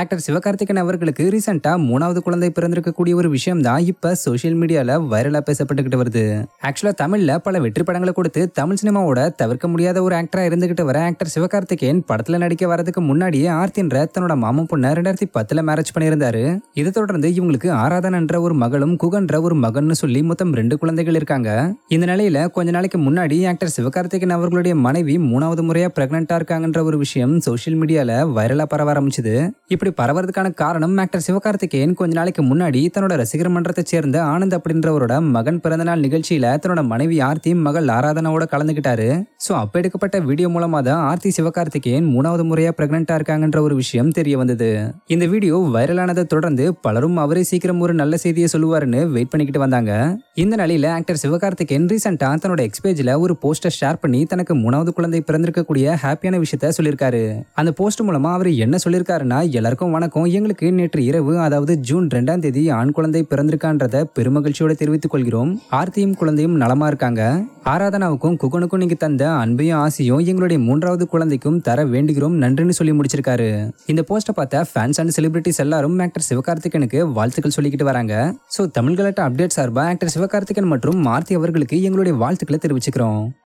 actor Sivakarthikan அவர்களுக்கு ரீசெண்டாக மூணாவது குழந்தை பிறந்திருக்கக்கூடிய ஒரு விஷயம் தான் இப்போ சோஷியல் மீடியாவில் வைரலாக பேசப்பட்டுக்கிட்டு வருது ஆக்சுவலாக தமிழில் பல வெற்றி படங்களை கொடுத்து தமிழ் சினிமாவோட தவிர்க்க முடியாத ஒரு ஆக்டராக இருந்துகிட்டு வர ஆக்டர் சிவகார்த்திகேயன் படத்தில் நடிக்க வரதுக்கு முன்னாடியே ஆர்த்தின்ற தன்னோட மாமன் பொண்ணை ரெண்டாயிரத்தி பத்தில் மேரேஜ் பண்ணியிருந்தாரு இதை தொடர்ந்து இவங்களுக்கு ஆராதனன்ற ஒரு மகளும் குகன்ற ஒரு மகன்னு சொல்லி மொத்தம் ரெண்டு குழந்தைகள் இருக்காங்க இந்த நிலையில கொஞ்ச நாளைக்கு முன்னாடி ஆக்டர் சிவகார்த்திகன் அவர்களுடைய மனைவி மூணாவது முறையாக பிரெக்னெண்ட்டாக இருக்காங்கன்ற ஒரு விஷயம் சோஷியல் மீடியாவில் வைரலாக பரவ ஆரம்பிச்சது இப்படி பரவறதுக்கான காரணம் ஆக்டர் சிவகார்த்திகேயன் கொஞ்ச நாளைக்கு முன்னாடி தன்னோட ரசிகர் மன்றத்தை சேர்ந்த ஆனந்த் அப்படின்றவரோட மகன் பிறந்தநாள் நிகழ்ச்சியில தன்னோட மனைவி ஆர்த்தி மகள் ஆராதனாவோட கலந்துகிட்டாரு ஸோ அப்ப எடுக்கப்பட்ட வீடியோ மூலமா தான் ஆர்த்தி சிவகார்த்திகேயன் மூணாவது முறையா பிரெக்னெண்டா இருக்காங்கன்ற ஒரு விஷயம் தெரிய வந்தது இந்த வீடியோ வைரலானதை தொடர்ந்து பலரும் அவரே சீக்கிரம் ஒரு நல்ல செய்தியை சொல்லுவாருன்னு வெயிட் பண்ணிக்கிட்டு வந்தாங்க இந்த நிலையில் ஆக்டர் என் ரீசெண்டாக தன்னோட எக்ஸ்பேஜில் ஒரு போஸ்டர் ஷேர் பண்ணி தனக்கு மூணாவது குழந்தை பிறந்திருக்கக்கூடிய ஹாப்பியான விஷயத்த சொல்லியிருக்காரு அந்த போஸ்ட் மூலமா அவர் என்ன சொல்லியிருக்காருன்னா எல்லாருக்கும் வணக்கம் எங்களுக்கு நேற்று இரவு அதாவது ஜூன் ரெண்டாம் தேதி ஆண் குழந்தை பிறந்திருக்கான்றத பெருமகிழ்ச்சியோட தெரிவித்துக் கொள்கிறோம் ஆர்த்தியும் குழந்தையும் நலமா இருக்காங்க ஆராதனாவுக்கும் குகனுக்கும் நீங்கள் தந்த அன்பையும் ஆசையும் எங்களுடைய மூன்றாவது குழந்தைக்கும் தர வேண்டுகிறோம் நன்றின்னு சொல்லி முடிச்சிருக்காரு இந்த போஸ்ட்டை பார்த்த ஃபேன்ஸ் அண்ட் செலிபிரிட்டிஸ் எல்லாரும் ஆக்டர் சிவகார்த்திகனுக்கு வாழ்த்துக்கள் சொல்லிக்கிட்டு வராங்க ஸோ தமிழ் அப்டேட் சார்பாக ஆக்டர் சிவகார்த்திகன் மற்றும் மார்த்தி அவர்களுக்கு எங்களுடைய வாழ்த்துக்களை தெரிவிச்சுக்கிறோம்